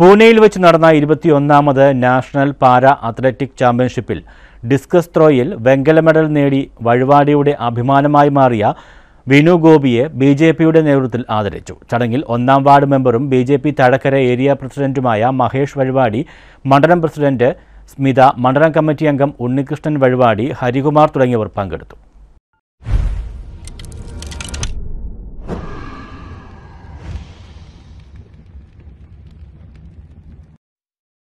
പൂനെയിൽ വെച്ച് നടന്ന ഇരുപത്തിയൊന്നാമത് നാഷണൽ പാര അത്ലറ്റിക് ചാമ്പ്യൻഷിപ്പിൽ ഡിസ്കസ് ത്രോയിൽ വെങ്കല മെഡൽ നേടി വഴിവാടിയുടെ അഭിമാനമായി മാറിയ വിനു ഗോപിയെ ബി ജെ പിയുടെ നേതൃത്വത്തിൽ ആദരിച്ചു ചടങ്ങിൽ ഒന്നാം വാർഡ് മെമ്പറും B J P Thazhakkara area പ്രസിഡന്റുമായ മഹേഷ് വഴിവാടി മണ്ഡലം പ്രസിഡന്റ് സ്മിത മണ്ഡലം കമ്മിറ്റി അംഗം ഉണ്ണികൃഷ്ണൻ വഴിവാടി ഹരികുമാർ തുടങ്ങിയവർ പങ്കെടുത്തു